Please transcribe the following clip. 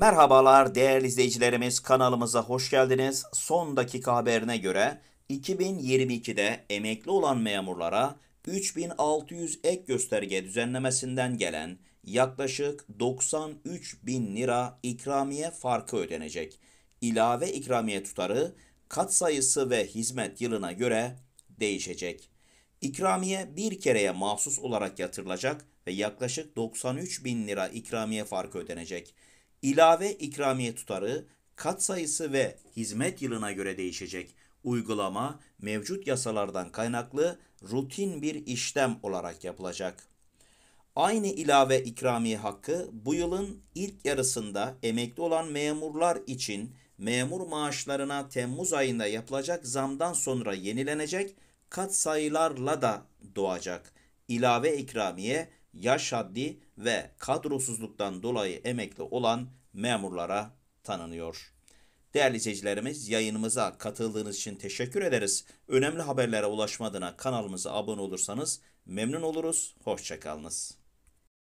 Merhabalar değerli izleyicilerimiz kanalımıza hoş geldiniz. Son dakika haberine göre 2022'de emekli olan memurlara 3600 ek gösterge düzenlemesinden gelen yaklaşık 93 bin lira ikramiye farkı ödenecek. İlave ikramiye tutarı kat sayısı ve hizmet yılına göre değişecek. İkramiye bir kereye mahsus olarak yatırılacak ve yaklaşık 93 bin lira ikramiye farkı ödenecek ilave ikramiye tutarı kat sayısı ve hizmet yılına göre değişecek. Uygulama mevcut yasalardan kaynaklı rutin bir işlem olarak yapılacak. Aynı ilave ikramiye hakkı bu yılın ilk yarısında emekli olan memurlar için memur maaşlarına Temmuz ayında yapılacak zamdan sonra yenilenecek kat sayılarla da doğacak. İlave ikramiye yaş haddi ve kadrosuzluktan dolayı emekli olan memurlara tanınıyor. Değerli izleyicilerimiz yayınımıza katıldığınız için teşekkür ederiz. Önemli haberlere ulaşmadığına kanalımıza abone olursanız memnun oluruz. Hoşçakalınız.